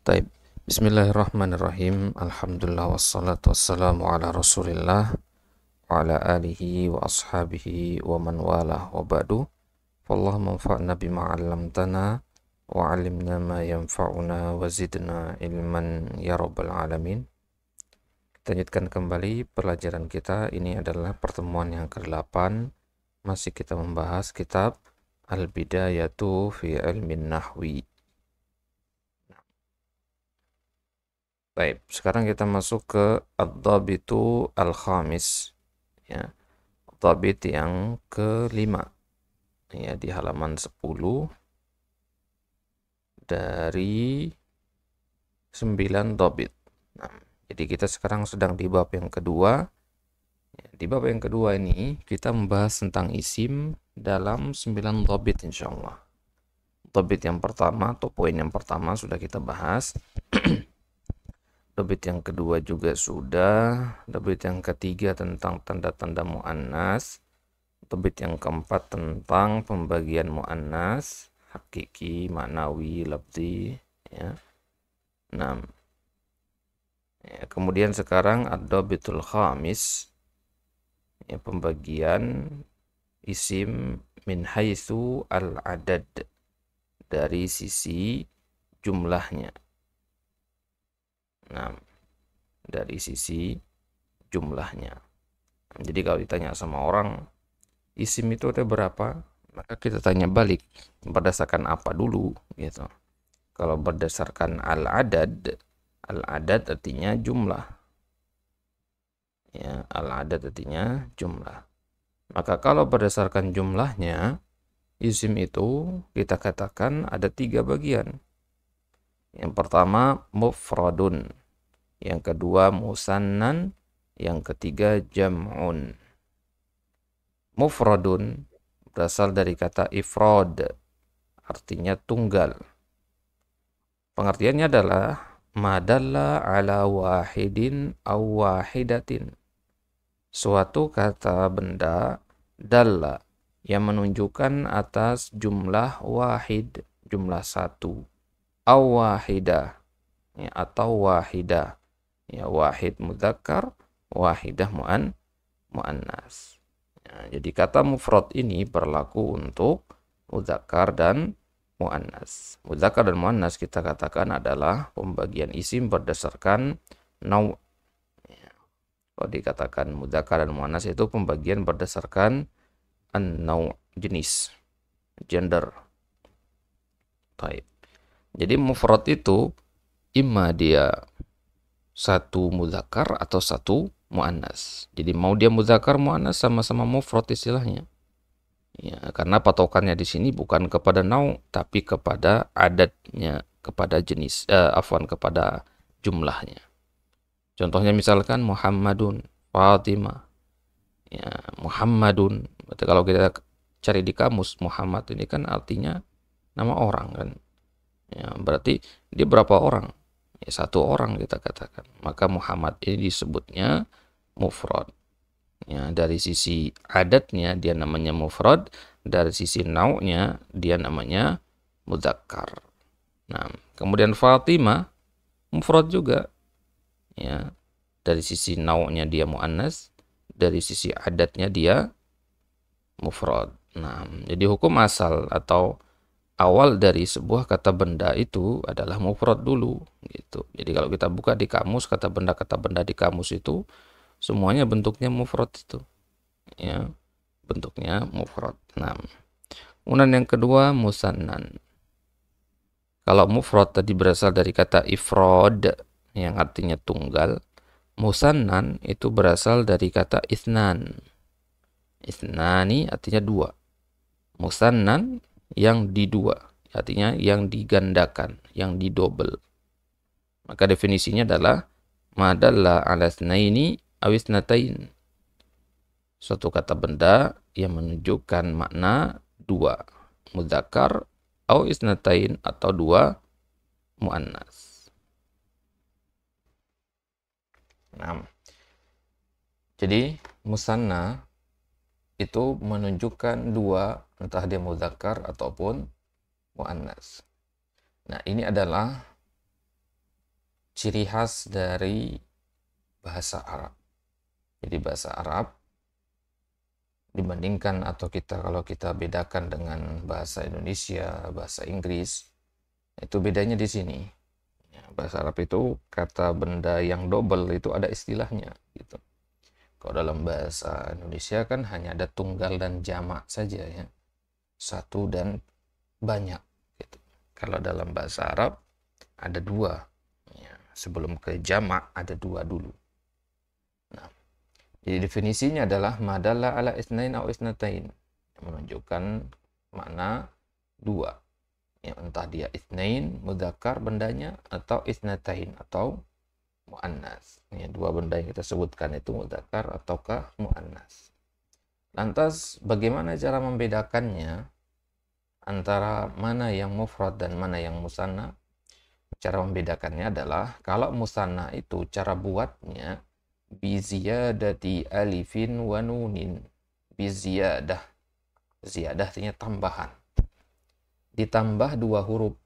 Taib. Bismillahirrahmanirrahim. Alhamdulillah wassalatu wassalamu ala Rasulillah wa ala alihi wa ashabihi wa man walah wa ba'du. Allahumma manfa'na bima 'allamtana wa 'allimna ma yanfa'una wa zidna ilman ya rabbal alamin. Kita lanjutkan kembali pelajaran kita. Ini adalah pertemuan yang ke-8. Masih kita membahas kitab Al-Bidayatu fi Ilmin Nahwi Baik, sekarang kita masuk ke ad-dhabitu al-khamis. Ya. Dhabit yang kelima. Ya, di halaman 10 dari 9 dhabit. Nah, jadi kita sekarang sedang di bab yang kedua. Ya, di bab yang kedua ini kita membahas tentang isim dalam 9 insya insyaallah. Dhabit yang pertama atau poin yang pertama sudah kita bahas. Debit yang kedua juga sudah. Debit yang ketiga tentang tanda-tanda mu'annas. Debit yang keempat tentang pembagian mu'annas. Hakiki, maknawi, labdi. Ya. 6. Ya, kemudian sekarang ada betul khamis. Ya, pembagian isim min haisu al-adad dari sisi jumlahnya Nah, dari sisi jumlahnya. Jadi kalau ditanya sama orang, isim itu ada berapa? Maka kita tanya balik, berdasarkan apa dulu gitu. Kalau berdasarkan al-adad, al-adad artinya jumlah. Ya, al-adad artinya jumlah. Maka kalau berdasarkan jumlahnya, isim itu kita katakan ada tiga bagian. Yang pertama, mufradun yang kedua musannan, yang ketiga jam'un. Mufradun berasal dari kata ifrod, artinya tunggal. Pengertiannya adalah madalla ala wahidin aw wahidatin. Suatu kata benda dalla yang menunjukkan atas jumlah wahid, jumlah satu. Aw wahidah ya, atau wahidah ya wahid mudzakkar wahidah mu'an mu'annas ya, jadi kata mufrad ini berlaku untuk mudzakkar dan mu'annas mudzakkar dan mu'annas kita katakan adalah pembagian isim berdasarkan nau ya, kalau dikatakan mudzakkar dan mu'annas itu pembagian berdasarkan an nau jenis gender type jadi mufrad itu imma dia satu mudakar atau satu muannas. Jadi mau dia mudakar muannas sama-sama mufrad istilahnya. Ya, karena patokannya di sini bukan kepada nau tapi kepada adatnya, kepada jenis eh, afwan kepada jumlahnya. Contohnya misalkan Muhammadun, Fatimah. Ya, Muhammadun. Berarti kalau kita cari di kamus Muhammad ini kan artinya nama orang kan. Ya, berarti dia berapa orang? ya, satu orang kita katakan maka Muhammad ini disebutnya mufrad ya dari sisi adatnya dia namanya mufrad dari sisi naunya dia namanya Mudakar. nah kemudian Fatimah mufrad juga ya dari sisi naunya dia muannas dari sisi adatnya dia mufrad nah jadi hukum asal atau awal dari sebuah kata benda itu adalah mufrad dulu gitu. Jadi kalau kita buka di kamus kata benda kata benda di kamus itu semuanya bentuknya mufrad itu. Ya, bentuknya mufrad. Nah, kemudian yang kedua musannan. Kalau mufrad tadi berasal dari kata ifrod yang artinya tunggal, musannan itu berasal dari kata isnan. Isnani artinya dua. Musannan yang di dua, artinya yang digandakan, yang double. Maka definisinya adalah madalla ala ini awis natain. Suatu kata benda yang menunjukkan makna dua, mudakar au isnatain atau dua muannas. Nah. Jadi musanna itu menunjukkan dua entah dia muzakkar ataupun muannas. Nah, ini adalah ciri khas dari bahasa Arab. Jadi bahasa Arab dibandingkan atau kita kalau kita bedakan dengan bahasa Indonesia, bahasa Inggris, itu bedanya di sini. Ya, bahasa Arab itu kata benda yang double itu ada istilahnya gitu. Kalau dalam bahasa Indonesia kan hanya ada tunggal dan jamak saja ya satu dan banyak. Gitu. Kalau dalam bahasa Arab ada dua. Ya, sebelum ke jamak ada dua dulu. Nah, jadi definisinya adalah madalla ala isnain au isnatain menunjukkan makna dua. Ya, entah dia isnain mudakar bendanya atau isnatain atau muannas. Ya, dua benda yang kita sebutkan itu mudakar ataukah muannas. Lantas bagaimana cara membedakannya antara mana yang mufrad dan mana yang musanna? Cara membedakannya adalah kalau musanna itu cara buatnya biziyadati alifin wa nunin. Biziyadah. Ziyadah artinya tambahan. Ditambah dua huruf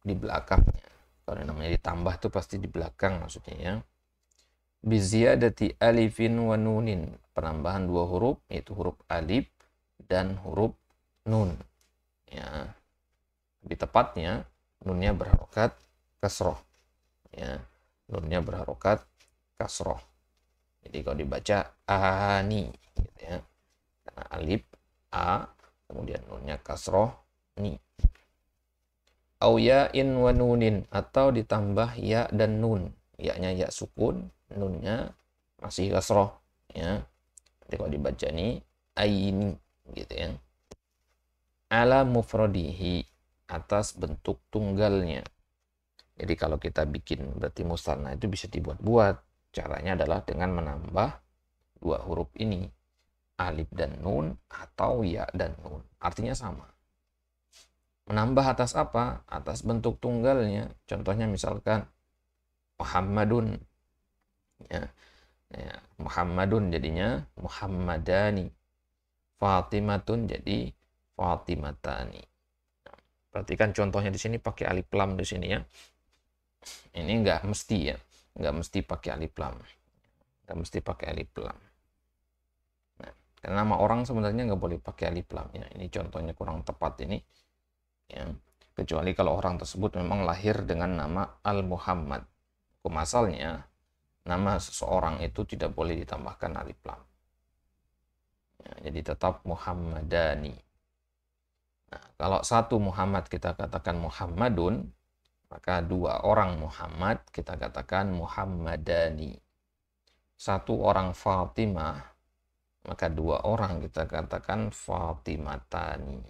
di belakangnya. Kalau namanya ditambah itu pasti di belakang maksudnya ya. Biziyadati alifin wa nunin penambahan dua huruf yaitu huruf alif dan huruf nun. Ya. Lebih tepatnya nunnya berharokat kasroh. Ya. Nunnya berharokat kasroh. Jadi kalau dibaca ani gitu ya. Karena alif a kemudian nunnya kasroh ni. Au in wa nunin atau ditambah ya dan nun. Ya-nya ya sukun, nunnya masih kasroh ya Tengok kalau dibaca ni ain gitu ya. Ala mufradihi atas bentuk tunggalnya. Jadi kalau kita bikin berarti musanna itu bisa dibuat-buat. Caranya adalah dengan menambah dua huruf ini. Alif dan nun atau ya dan nun. Artinya sama. Menambah atas apa? Atas bentuk tunggalnya. Contohnya misalkan Muhammadun. Ya ya, Muhammadun jadinya Muhammadani Fatimatun jadi Fatimatani perhatikan contohnya di sini pakai alif lam di sini ya ini enggak mesti ya enggak mesti pakai alif lam enggak mesti pakai alif lam nah, karena nama orang sebenarnya enggak boleh pakai alif lam ya ini contohnya kurang tepat ini ya kecuali kalau orang tersebut memang lahir dengan nama al Muhammad hukum nama seseorang itu tidak boleh ditambahkan alif lam. Ya, jadi tetap Muhammadani. Nah, kalau satu Muhammad kita katakan Muhammadun, maka dua orang Muhammad kita katakan Muhammadani. Satu orang Fatimah, maka dua orang kita katakan Fatimatani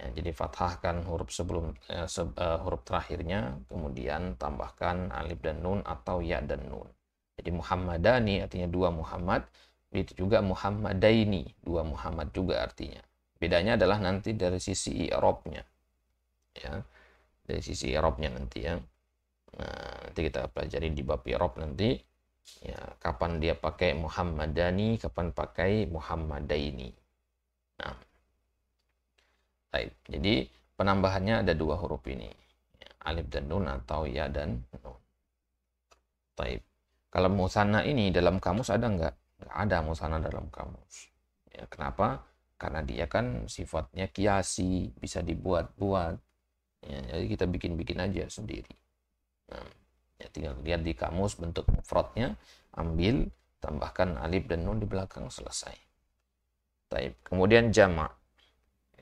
ya, jadi fathahkan huruf sebelum eh, se, eh, huruf terakhirnya kemudian tambahkan alif dan nun atau ya dan nun jadi Muhammadani artinya dua Muhammad itu juga Muhammadaini dua Muhammad juga artinya bedanya adalah nanti dari sisi i'rabnya ya dari sisi i'rabnya nanti ya nah, nanti kita pelajari di bab i'rab nanti ya kapan dia pakai Muhammadani kapan pakai Muhammadaini Type. jadi penambahannya ada dua huruf ini. Alif dan Nun atau Ya dan Nun. Type. Kalau musana ini dalam kamus ada nggak? Nggak ada musana dalam kamus. Ya, kenapa? Karena dia kan sifatnya kiasi, bisa dibuat-buat. Ya, jadi kita bikin-bikin aja sendiri. Nah, ya tinggal lihat di kamus bentuk mufradnya, ambil, tambahkan alif dan nun di belakang, selesai. Taib. Kemudian jamak.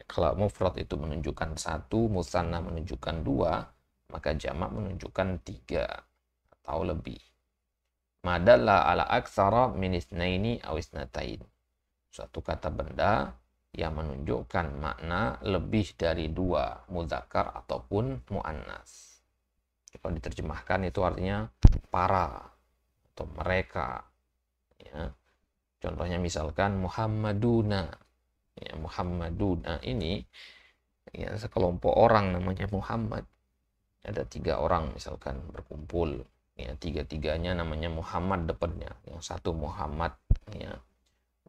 Kalau mufrad itu menunjukkan satu, musanna menunjukkan dua, maka jamak menunjukkan tiga atau lebih. Madalla ala aksara min isnaini aw isnatain. Suatu kata benda yang menunjukkan makna lebih dari dua, muzakar ataupun muannas. Kalau diterjemahkan itu artinya para atau mereka. Ya. Contohnya misalkan Muhammaduna ya, Muhammaduna nah, ini ya sekelompok orang namanya Muhammad ada tiga orang misalkan berkumpul ya tiga-tiganya namanya Muhammad depannya yang satu Muhammad ya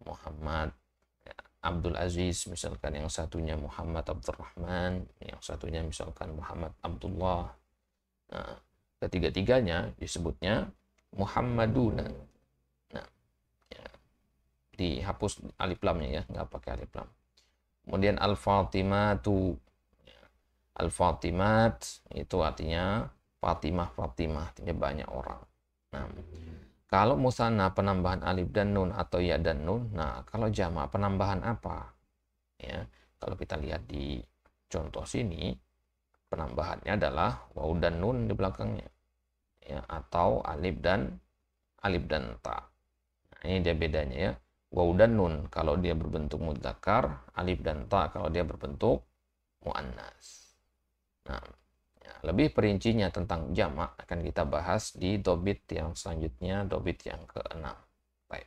Muhammad ya, Abdul Aziz misalkan yang satunya Muhammad Abdurrahman yang satunya misalkan Muhammad Abdullah nah, ketiga-tiganya disebutnya Muhammaduna dihapus alif lamnya ya nggak pakai alif lam kemudian al fatimatu ya. al fatimat itu artinya fatimah fatimah artinya banyak orang nah kalau musana penambahan alif dan nun atau ya dan nun nah kalau jama penambahan apa ya kalau kita lihat di contoh sini penambahannya adalah wau dan nun di belakangnya ya atau alif dan alif dan ta nah, ini dia bedanya ya Waw dan nun kalau dia berbentuk mu'dakar, alif dan ta kalau dia berbentuk muannas. Nah, ya, lebih perincinya tentang jamak akan kita bahas di dobit yang selanjutnya, dobit yang keenam. Baik.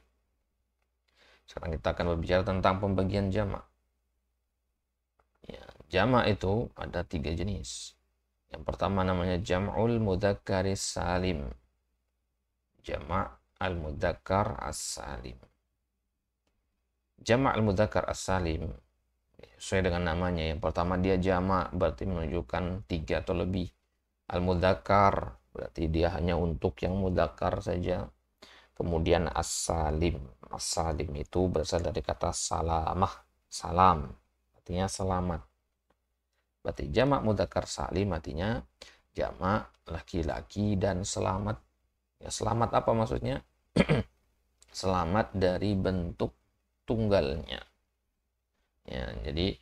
Sekarang kita akan berbicara tentang pembagian jamak. Ya, jamak itu ada tiga jenis. Yang pertama namanya jam'ul mu'dakaris salim. Jamak al-mudzakkar as-salim. Jama' al mudhakar as-salim sesuai dengan namanya. Yang pertama dia jama' berarti menunjukkan tiga atau lebih. al mudhakar berarti dia hanya untuk yang mudhakar saja. Kemudian as-salim. As-salim itu berasal dari kata salamah, salam. Artinya selamat. Berarti jamak mudhakar salim artinya jama' laki-laki dan selamat. Ya, selamat apa maksudnya? selamat dari bentuk tunggalnya. Ya, jadi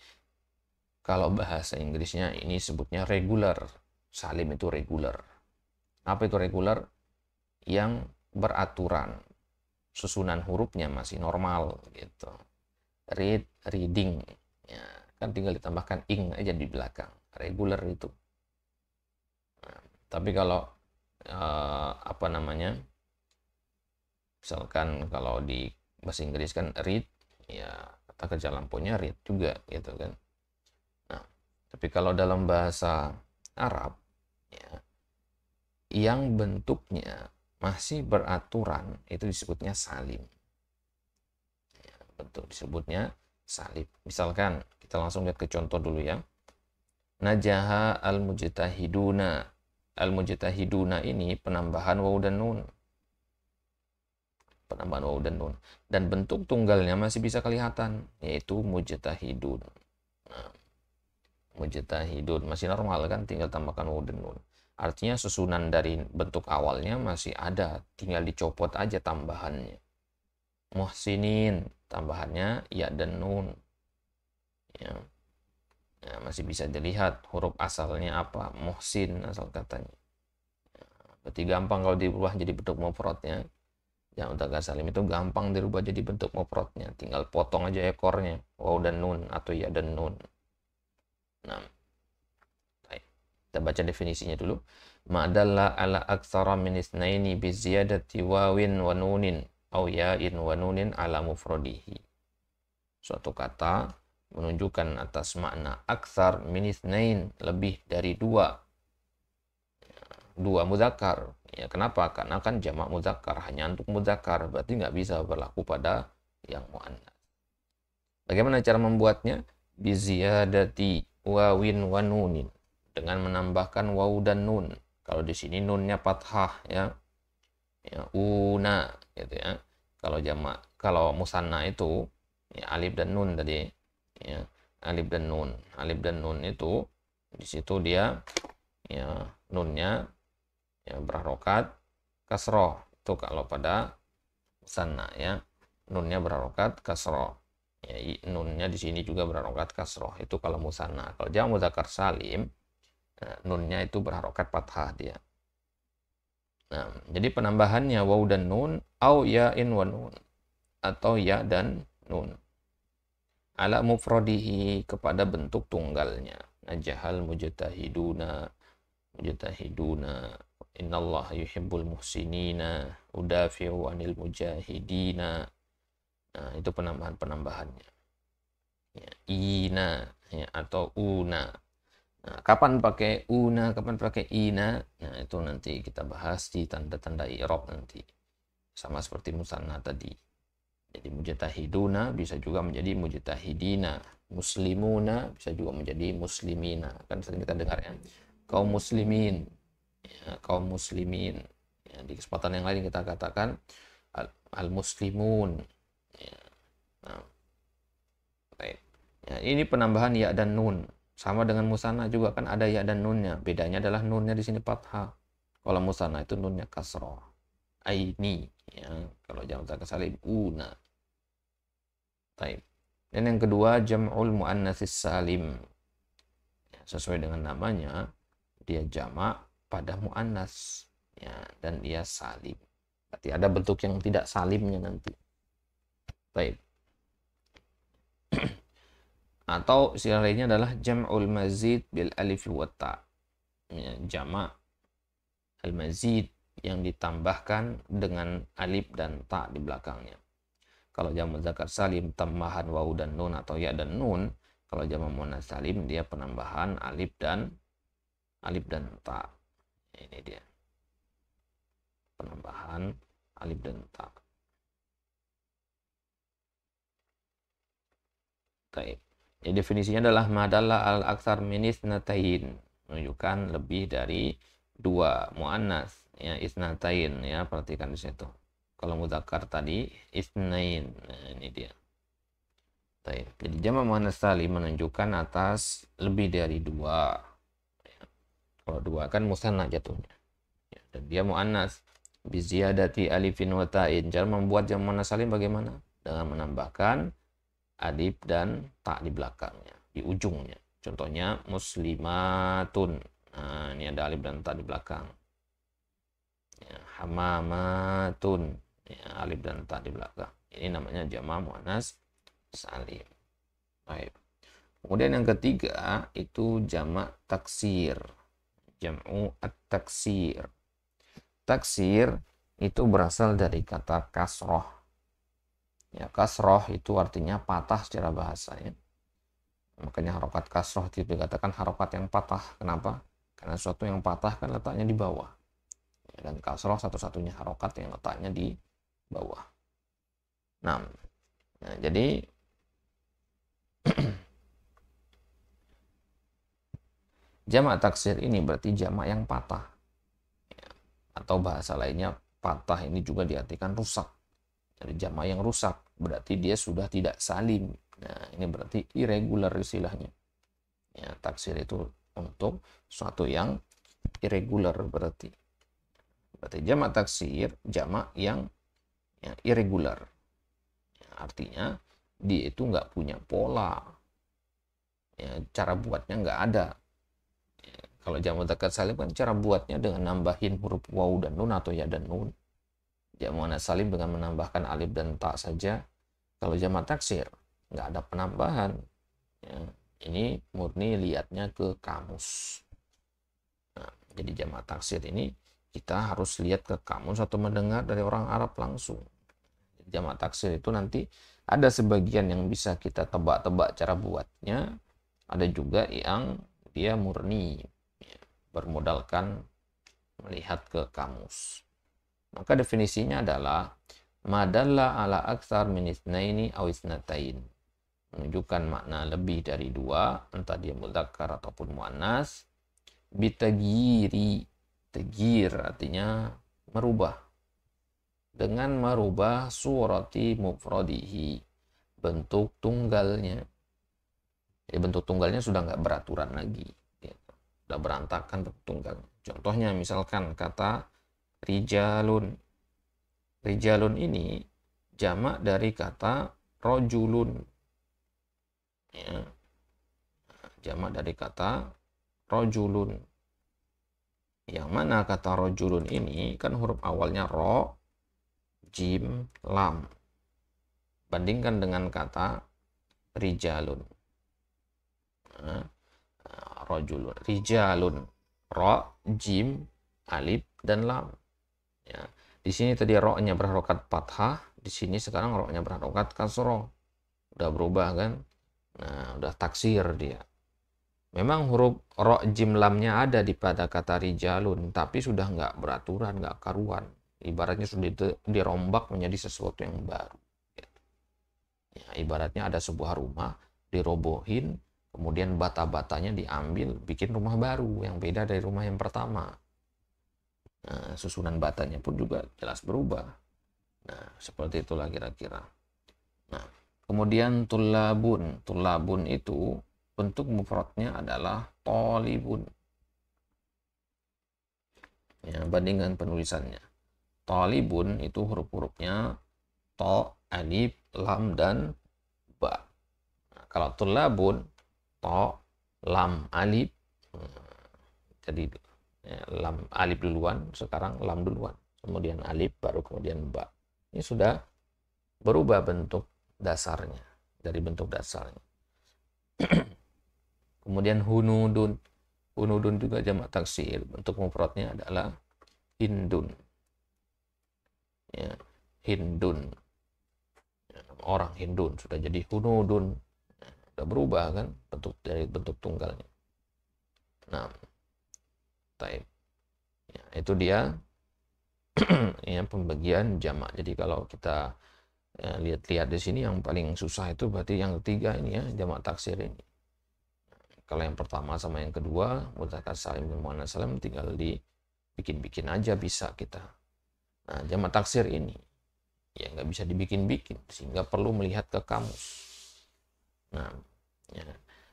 kalau bahasa Inggrisnya ini sebutnya regular. Salim itu regular. Apa itu regular? Yang beraturan. Susunan hurufnya masih normal gitu. Read, reading. Ya, kan tinggal ditambahkan ing aja di belakang. Regular itu. Nah, tapi kalau eh, apa namanya? Misalkan kalau di bahasa Inggris kan read ya kata kerja lampunya read juga gitu kan nah tapi kalau dalam bahasa Arab ya, yang bentuknya masih beraturan itu disebutnya salim ya, bentuk disebutnya salib misalkan kita langsung lihat ke contoh dulu ya najaha al mujtahiduna al mujtahiduna ini penambahan waw dan nun penambahan waw dan nun dan bentuk tunggalnya masih bisa kelihatan yaitu mujtahidun nah, mujtahidun masih normal kan tinggal tambahkan waw dan nun artinya susunan dari bentuk awalnya masih ada tinggal dicopot aja tambahannya muhsinin tambahannya ya dan nun ya ya, masih bisa dilihat huruf asalnya apa muhsin asal katanya ya, berarti gampang kalau diubah jadi bentuk mufradnya yang gak salim itu gampang dirubah jadi bentuk mufradnya. Tinggal potong aja ekornya. Wow dan nun atau ya dan nun. Nah, kita baca definisinya dulu. Ma'dalla ala aksara min isnaini bi ziyadati wawin wa nunin au ya'in wa nunin ala mufradihi. Suatu kata menunjukkan atas makna aksar min isnain lebih dari dua dua muzakar, Ya, kenapa? Karena kan jamak muzakar hanya untuk muzakar, berarti nggak bisa berlaku pada yang muannas. Bagaimana cara membuatnya? Biziyadati wawin wa nunin dengan menambahkan waw dan nun. Kalau di sini nunnya fathah ya. Ya, una gitu ya. Kalau jamak kalau musanna itu ya, alif dan nun tadi ya. Alif dan nun. Alif dan nun itu di situ dia ya nunnya ya berharokat kasroh itu kalau pada sana ya nunnya berharokat kasroh ya, nunnya di sini juga berharokat kasroh itu kalau musanna kalau jamu zakar salim nah, nunnya itu berharokat fathah dia nah jadi penambahannya waw dan nun au ya in wa nun atau ya dan nun ala mufrodihi kepada bentuk tunggalnya najahal mujtahiduna mujtahiduna innallaha yuhibbul muhsinina udafi'u anil mujahidina nah itu penambahan penambahannya ya, ina ya, atau una nah, kapan pakai una kapan pakai ina nah itu nanti kita bahas di tanda-tanda irob nanti sama seperti musanna tadi jadi mujtahiduna bisa juga menjadi mujtahidina muslimuna bisa juga menjadi muslimina kan sering kita dengar ya kaum muslimin ya, kaum muslimin ya, di kesempatan yang lain kita katakan al, muslimun ya. nah, Ya, ini penambahan ya dan nun sama dengan musana juga kan ada ya dan nunnya bedanya adalah nunnya di sini fathah kalau musana itu nunnya kasroh aini ya kalau jam tak salim una taib dan yang kedua jam'ul muannasis salim ya, sesuai dengan namanya dia jamak pada mu'anas ya, dan dia salim. Berarti ada bentuk yang tidak salimnya nanti. Baik. Atau istilah lainnya adalah jam'ul mazid bil alif wa ta. Ya, jama' al mazid yang ditambahkan dengan alif dan ta di belakangnya. Kalau jamu Zakar salim tambahan wau dan nun atau ya dan nun. Kalau jamu munas salim dia penambahan alif dan alif dan ta ini dia penambahan alif dan ta Taib. Ya, definisinya adalah madalla al aksar minis natain menunjukkan lebih dari dua muannas ya isnatain ya perhatikan di situ. Kalau mudakar tadi isnain. Nah, ini dia. Taib. Jadi jama muannas tali menunjukkan atas lebih dari dua kalau dua kan musanna jatuhnya. Ya, dan dia mu'annas. Biziyadati alifin wa ta'in. Cara membuat jam mu'annas salim bagaimana? Dengan menambahkan alif dan tak di belakangnya. Di ujungnya. Contohnya muslimatun. Nah, ini ada alif dan tak di belakang. Ya, hamamatun. Ya, alif dan tak di belakang. Ini namanya jama mu'annas salim. Baik. Kemudian yang ketiga itu jamak taksir jam'u at-taksir. Eh, taksir itu berasal dari kata kasroh. Ya, kasroh itu artinya patah secara bahasa ya. Makanya harokat kasroh itu dikatakan harokat yang patah. Kenapa? Karena sesuatu yang patah kan letaknya di bawah. Ya, dan kasroh satu-satunya harokat yang letaknya di bawah. 6. Nah, nah, jadi Jamak taksir ini berarti jamak yang patah. Atau bahasa lainnya patah ini juga diartikan rusak. Jadi jamak yang rusak berarti dia sudah tidak salim. Nah, ini berarti irregular istilahnya. Ya, taksir itu untuk suatu yang irregular berarti. Berarti jamak taksir, jamak yang ya, irregular. Ya, artinya dia itu nggak punya pola. Ya, cara buatnya nggak ada. Kalau jamu takkad salim kan cara buatnya dengan nambahin huruf waw dan nun atau ya dan nun. Jamu anas salim dengan menambahkan alif dan tak saja. Kalau jamu taksir nggak ada penambahan. Ya, ini murni lihatnya ke kamus. Nah, jadi jamu taksir ini kita harus lihat ke kamus atau mendengar dari orang Arab langsung. Jamak taksir itu nanti ada sebagian yang bisa kita tebak-tebak cara buatnya, ada juga yang dia murni bermodalkan melihat ke kamus. Maka definisinya adalah madalla ala aksar min isnaini aw isnatain. Menunjukkan makna lebih dari dua, entah dia mudzakkar ataupun muannas. Bitagiri, tegir artinya merubah. Dengan merubah surati mufradihi, bentuk tunggalnya. Ya, bentuk tunggalnya sudah nggak beraturan lagi sudah berantakan bertunggal. Contohnya misalkan kata rijalun. Rijalun ini jamak dari kata rojulun. Ya. Jamak dari kata rojulun. Yang mana kata rojulun ini kan huruf awalnya ro, jim, lam. Bandingkan dengan kata rijalun. Nah, rojulun rijalun ro jim alif dan lam ya di sini tadi ro-nya berharokat fathah di sini sekarang ro-nya berharokat kasro udah berubah kan nah udah taksir dia Memang huruf ro jim lamnya ada di pada kata rijalun, tapi sudah nggak beraturan, nggak karuan. Ibaratnya sudah dirombak menjadi sesuatu yang baru. Gitu. Ya, ibaratnya ada sebuah rumah dirobohin, Kemudian bata-batanya diambil, bikin rumah baru yang beda dari rumah yang pertama. Nah, susunan batanya pun juga jelas berubah. Nah, seperti itulah kira-kira. Nah, kemudian tulabun. Tulabun itu bentuk mufradnya adalah tolibun. Ya, bandingkan penulisannya. Tolibun itu huruf-hurufnya to, alif, lam, dan ba. Nah, kalau tulabun to lam alif hmm, jadi ya, lam alif duluan sekarang lam duluan kemudian alif baru kemudian ba ini sudah berubah bentuk dasarnya dari bentuk dasarnya kemudian hunudun hunudun juga jamak taksir bentuk mufradnya adalah hindun ya hindun ya, orang hindun sudah jadi hunudun berubah kan bentuk dari bentuk tunggalnya. Nah, taib. Ya, itu dia ya pembagian jamak. Jadi kalau kita ya, lihat-lihat ya, di sini yang paling susah itu berarti yang ketiga ini ya jamak taksir ini. Kalau yang pertama sama yang kedua mudzakkar salim dan muannas salim tinggal dibikin-bikin aja bisa kita. Nah, jamak taksir ini ya nggak bisa dibikin-bikin sehingga perlu melihat ke kamus. Nah, Ya,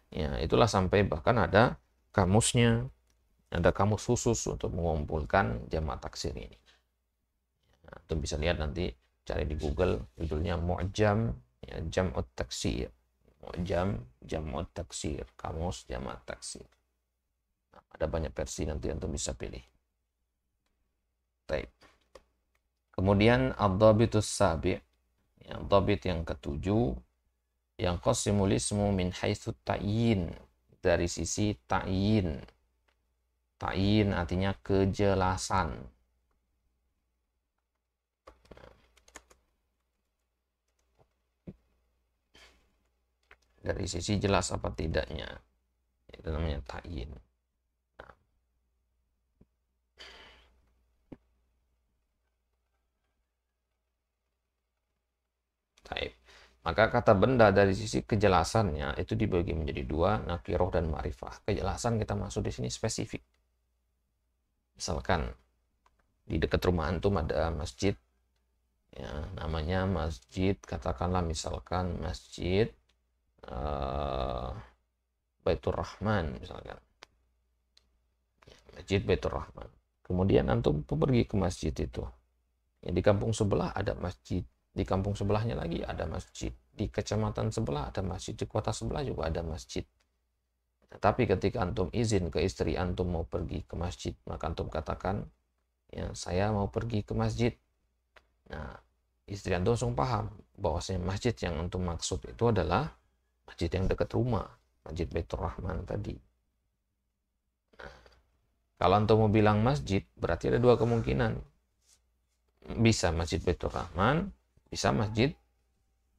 ya itulah sampai bahkan ada kamusnya, ada kamus khusus untuk mengumpulkan jamaah taksir ini. Ya, itu bisa lihat nanti cari di Google judulnya Mu'jam ya, Jam'ut Taksir. jam Jam'ut Taksir, kamus jamaah taksir. Nah, ada banyak versi nanti untuk bisa pilih. type Kemudian ad-dhabitus sabi, yang dhabit yang ketujuh yang qasimul ismu min haitsu ta'yin dari sisi ta'yin ta'yin artinya kejelasan dari sisi jelas apa tidaknya itu namanya ta'yin nah. Taib. Maka kata benda dari sisi kejelasannya itu dibagi menjadi dua, nakiroh dan ma'rifah. Kejelasan kita masuk di sini spesifik. Misalkan di dekat rumah antum ada masjid, ya, namanya masjid katakanlah misalkan masjid uh, Baitur Rahman misalkan. Ya, masjid Baitur Rahman. Kemudian antum pergi ke masjid itu. Ya, di kampung sebelah ada masjid di kampung sebelahnya lagi ada masjid. Di kecamatan sebelah ada masjid. Di kota sebelah juga ada masjid. tapi ketika antum izin ke istri antum mau pergi ke masjid, maka antum katakan, ya saya mau pergi ke masjid. Nah, istri antum langsung paham bahwasanya masjid yang antum maksud itu adalah masjid yang dekat rumah, masjid Baitur Rahman tadi. Nah, kalau antum mau bilang masjid, berarti ada dua kemungkinan. Bisa masjid Baitur Rahman bisa masjid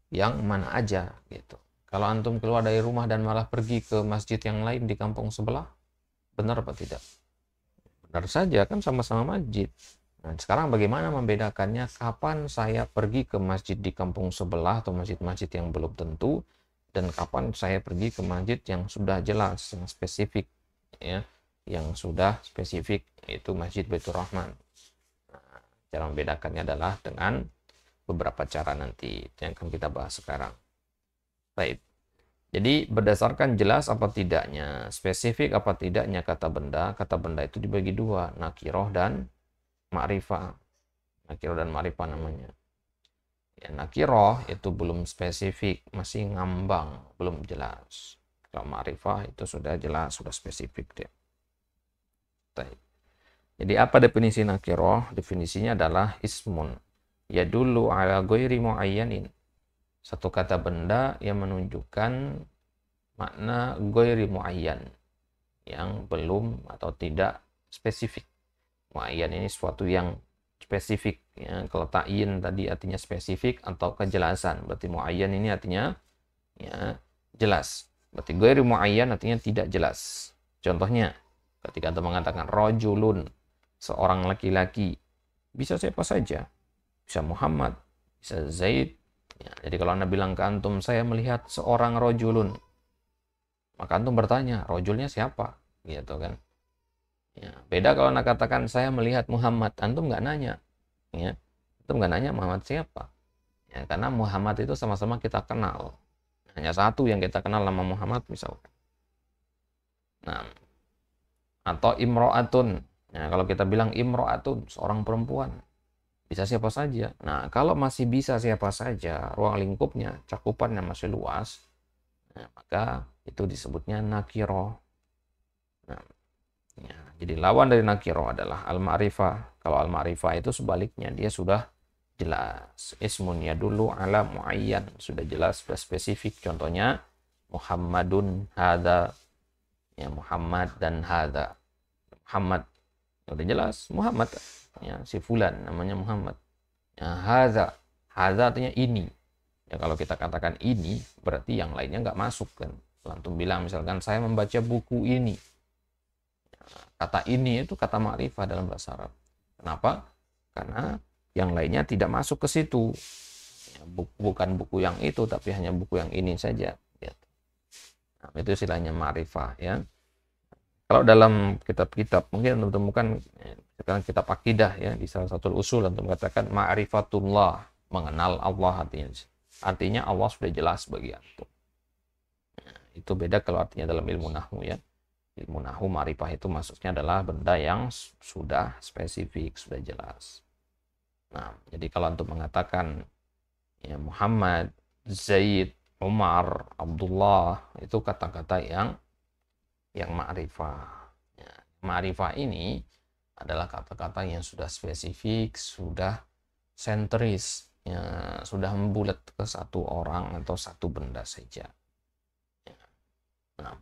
yang mana aja gitu. Kalau antum keluar dari rumah dan malah pergi ke masjid yang lain di kampung sebelah, benar apa tidak? Benar saja kan sama-sama masjid. Nah, sekarang bagaimana membedakannya kapan saya pergi ke masjid di kampung sebelah atau masjid-masjid yang belum tentu dan kapan saya pergi ke masjid yang sudah jelas, yang spesifik ya, yang sudah spesifik itu Masjid Baitur Rahman. Nah, cara membedakannya adalah dengan beberapa cara nanti yang akan kita bahas sekarang. Baik. Jadi berdasarkan jelas apa tidaknya, spesifik apa tidaknya kata benda, kata benda itu dibagi dua, nakiroh dan ma'rifah. Nakiroh dan ma'rifah namanya. Ya, nakiroh itu belum spesifik, masih ngambang, belum jelas. Kalau ma'rifah itu sudah jelas, sudah spesifik dia. Jadi apa definisi nakiroh? Definisinya adalah ismun, ya dulu ala ghairi muayyanin satu kata benda yang menunjukkan makna ghairi ayan yang belum atau tidak spesifik ayan ini suatu yang spesifik ya kalau ta'yin tadi artinya spesifik atau kejelasan berarti ayan ini artinya ya jelas berarti ghairi ayan artinya tidak jelas contohnya ketika anda mengatakan rojulun seorang laki-laki bisa siapa saja bisa Muhammad, bisa Zaid. Ya, jadi kalau Anda bilang ke antum, saya melihat seorang rojulun, maka antum bertanya, rojulnya siapa? Gitu kan. Ya, beda kalau Anda katakan, saya melihat Muhammad, antum nggak nanya. Ya, antum nggak nanya Muhammad siapa. Ya, karena Muhammad itu sama-sama kita kenal. Hanya satu yang kita kenal nama Muhammad misalkan. Nah, atau imro'atun. Ya, kalau kita bilang imro'atun, seorang perempuan bisa siapa saja. Nah, kalau masih bisa siapa saja, ruang lingkupnya, cakupannya masih luas, nah, maka itu disebutnya nakiro. Nah, ya, jadi lawan dari nakiro adalah al-ma'rifah. Kalau al-ma'rifah itu sebaliknya, dia sudah jelas. Ismun dulu ala muayyan, sudah jelas sudah spesifik. Contohnya, Muhammadun hada, ya Muhammad dan hada. Muhammad, sudah jelas, Muhammad ya, si fulan namanya Muhammad ya, haza haza artinya ini ya kalau kita katakan ini berarti yang lainnya nggak masuk kan lantum bilang misalkan saya membaca buku ini kata ini itu kata ma'rifah dalam bahasa Arab kenapa karena yang lainnya tidak masuk ke situ ya, buku, bukan buku yang itu tapi hanya buku yang ini saja gitu. nah, itu istilahnya ma'rifah ya kalau dalam kitab-kitab mungkin temukan sekarang kita pakidah ya di salah satu usul untuk mengatakan ma'rifatullah mengenal Allah artinya artinya Allah sudah jelas bagi antum nah, itu beda kalau artinya dalam ilmu nahu ya ilmu nahu marifah itu maksudnya adalah benda yang sudah spesifik sudah jelas nah jadi kalau untuk mengatakan ya Muhammad Zaid Umar Abdullah itu kata-kata yang yang ma'rifah ya, ma'rifah ini adalah kata-kata yang sudah spesifik, sudah sentris, ya, sudah membulat ke satu orang atau satu benda saja. Ya. Nah,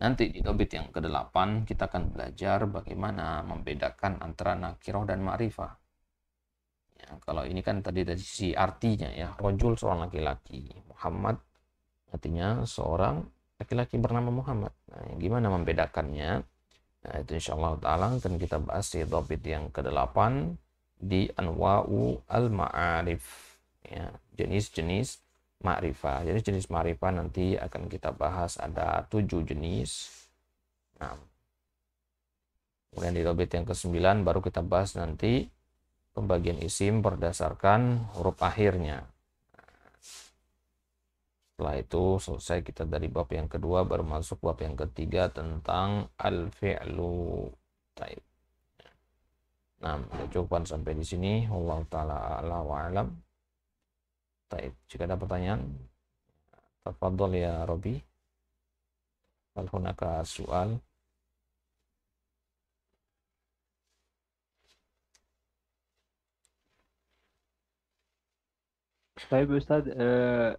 nanti di dobit yang ke-8 kita akan belajar bagaimana membedakan antara nakiroh dan ma'rifah. Ya, kalau ini kan tadi dari sisi artinya ya, rojul seorang laki-laki, Muhammad artinya seorang laki-laki bernama Muhammad. Nah, gimana membedakannya? Nah, itu insya Allah ta'ala akan kita bahas di topik yang ke-8 di Anwa'u Al-Ma'arif. Ya, jenis-jenis ma'rifah. Jadi jenis ma'rifah nanti akan kita bahas ada tujuh jenis. Nah, kemudian di topik yang ke-9 baru kita bahas nanti pembagian isim berdasarkan huruf akhirnya. Setelah itu selesai kita dari bab yang kedua baru masuk bab yang ketiga tentang al-fi'lu. Taib. Nah, kecukupan sampai di sini. Allah taala ala wa alam. Taib. Jika ada pertanyaan, tafadhol ya Robi. Hal hunaka soal. Ustaz, eh,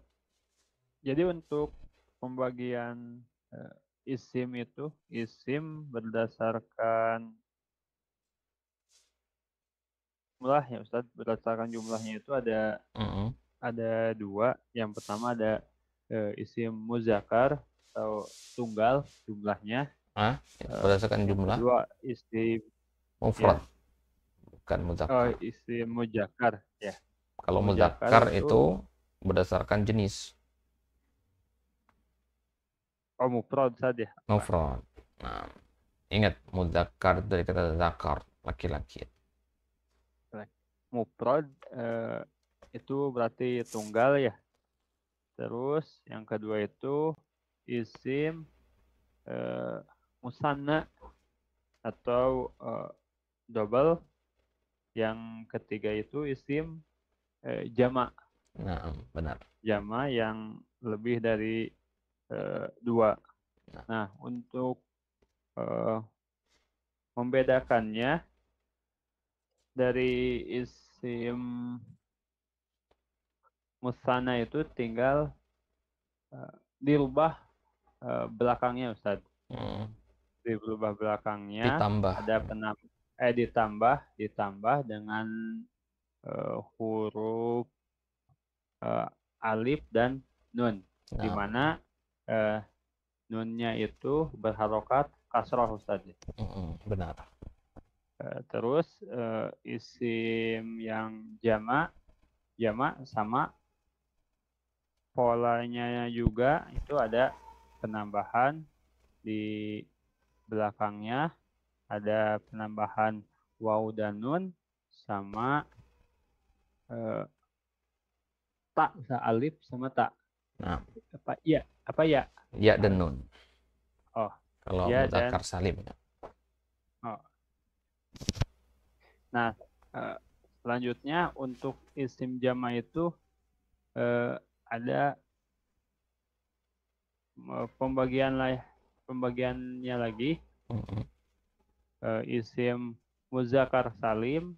jadi untuk pembagian uh, isim itu isim berdasarkan jumlah ya Ustadz berdasarkan jumlahnya itu ada uh ada dua yang pertama ada uh, isim muzakar atau tunggal jumlahnya ah berdasarkan uh, jumlah dua isim mufrad ya. bukan muzakar oh, isim muzakar ya kalau muzakar, itu berdasarkan jenis Oh mufrad saja. Ya? Mufrad. Nah, ingat muzakkar dari kata zakar laki-laki. Mufrad eh, itu berarti tunggal ya. Terus yang kedua itu isim eh, musanna atau eh, double. Yang ketiga itu isim eh, jama. Nah, benar. Jama yang lebih dari Eh, dua. Nah, nah untuk uh, membedakannya dari isim musana itu tinggal uh, dirubah uh, belakangnya Ustaz. Hmm. Dirubah belakangnya. Ditambah. Ada penam eh ditambah ditambah dengan uh, huruf uh, alif dan nun. Nah. Di mana uh, nunnya itu berharokat kasroh Ustaz. Mm-hmm, benar. Uh, terus uh, isim yang jama jama sama polanya juga itu ada penambahan di belakangnya ada penambahan waw dan nun sama eh, tak alif sama tak nah. apa iya apa ya? Ya dan nun. Oh. Kalau ya mutakar dan... salim. Ya. Oh. Nah, eh, selanjutnya untuk isim jama itu uh, ada eh, pembagian lah ya, pembagiannya lagi mm isim muzakar salim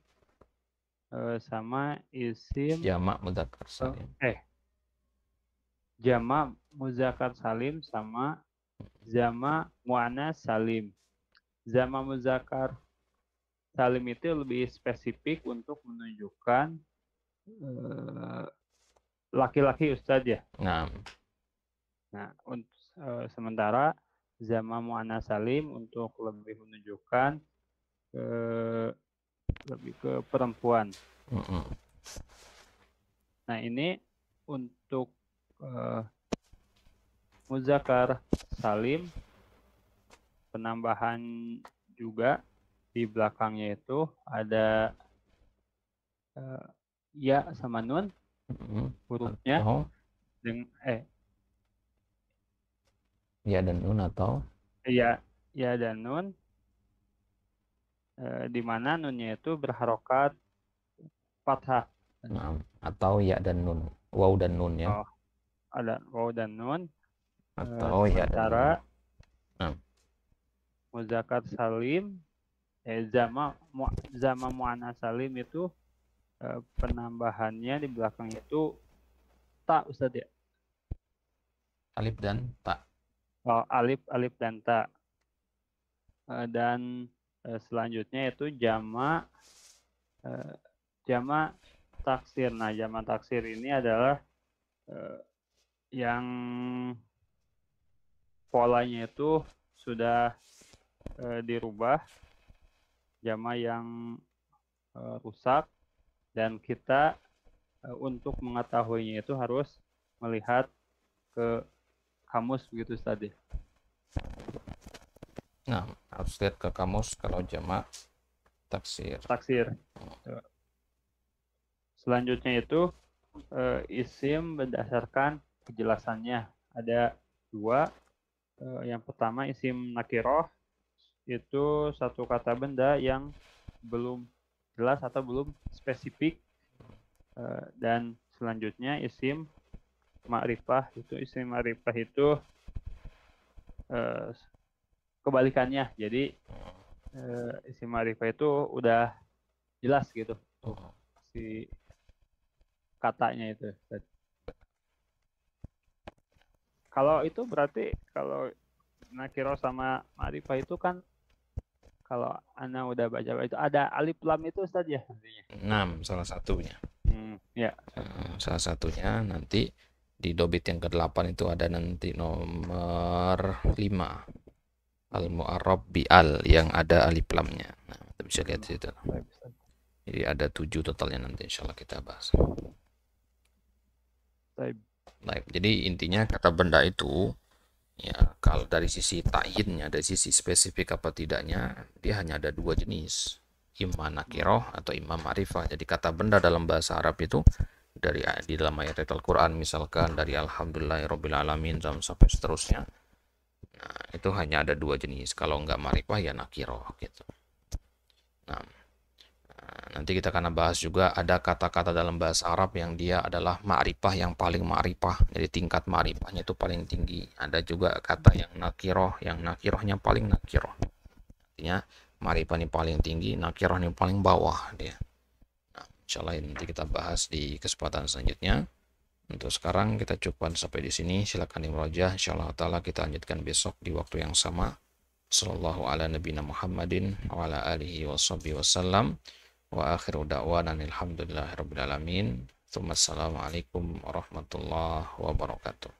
sama isim jamak muzakar salim oh, eh jama muzakar salim sama jama mu'anas salim. Jama muzakar salim itu lebih spesifik untuk menunjukkan eh, laki-laki uh, ya. Nah. Nah, untuk uh, eh, sementara Zama Mu'ana Salim untuk lebih menunjukkan ke lebih ke perempuan. Mm Nah, ini untuk uh, eh, Muzakar Salim penambahan juga di belakangnya itu ada uh, ya sama nun mm-hmm. hurufnya -hmm. dengan eh ya dan nun atau ya ya dan nun uh, di mana nunnya itu berharokat fathah nah, atau ya dan nun waw dan nun ya oh ada واو dan nun atau uh, ya sementara nah. salim eh, zama mu, zama muana salim itu uh, penambahannya di belakang itu tak Ustaz ya alif dan tak oh, alif alif dan tak uh, eh, dan uh, selanjutnya itu jama uh, jama taksir nah jama taksir ini adalah uh, yang polanya itu sudah e, dirubah jamaah yang e, rusak dan kita e, untuk mengetahuinya itu harus melihat ke kamus begitu tadi. Ya? Nah, harus lihat ke kamus kalau jamaah taksir. Taksir. Hmm. Selanjutnya itu e, isim berdasarkan penjelasannya ada dua. Eh, yang pertama isim nakiroh itu satu kata benda yang belum jelas atau belum spesifik eh, dan selanjutnya isim ma'rifah itu isim ma'rifah itu eh, kebalikannya jadi isim ma'rifah itu udah jelas gitu oh. si katanya itu kalau itu berarti kalau Nakiro sama Marifa itu kan kalau Ana udah baca itu ada alif lam itu saja ya nantinya. Enam salah satunya. Hmm, ya. Eh, salah satunya nanti di dobit yang ke-8 itu ada nanti nomor 5 al muarrab bi al yang ada alif lamnya. Nah, kita bisa lihat di situ. Jadi ada tujuh totalnya nanti insyaallah kita bahas. Baik. Nah, jadi intinya kata benda itu ya kalau dari sisi takyinnya, dari sisi spesifik apa tidaknya, dia hanya ada dua jenis, imma nakiroh atau imam ma'rifah. Jadi kata benda dalam bahasa Arab itu dari di dalam ayat Al-Qur'an misalkan dari alhamdulillahirabbil alamin sampai seterusnya. Nah, itu hanya ada dua jenis. Kalau enggak marifah ya nakiroh gitu. Nah, nanti kita akan bahas juga ada kata-kata dalam bahasa Arab yang dia adalah ma'rifah yang paling ma'rifah. Jadi tingkat ma'rifahnya itu paling tinggi. Ada juga kata yang nakiroh, yang nakirohnya paling nakiroh. Artinya ma'rifah ini paling tinggi, nakiroh ini paling bawah dia. Nah, insya Allah nanti kita bahas di kesempatan selanjutnya. Untuk sekarang kita cukupkan sampai di sini. Silakan dimeraja. Insya Allah Ta'ala kita lanjutkan besok di waktu yang sama. Sallallahu ala nabina Muhammadin wa ala alihi wa sallam wa akhiru da'wana alhamdulillahi alamin. warahmatullahi wabarakatuh.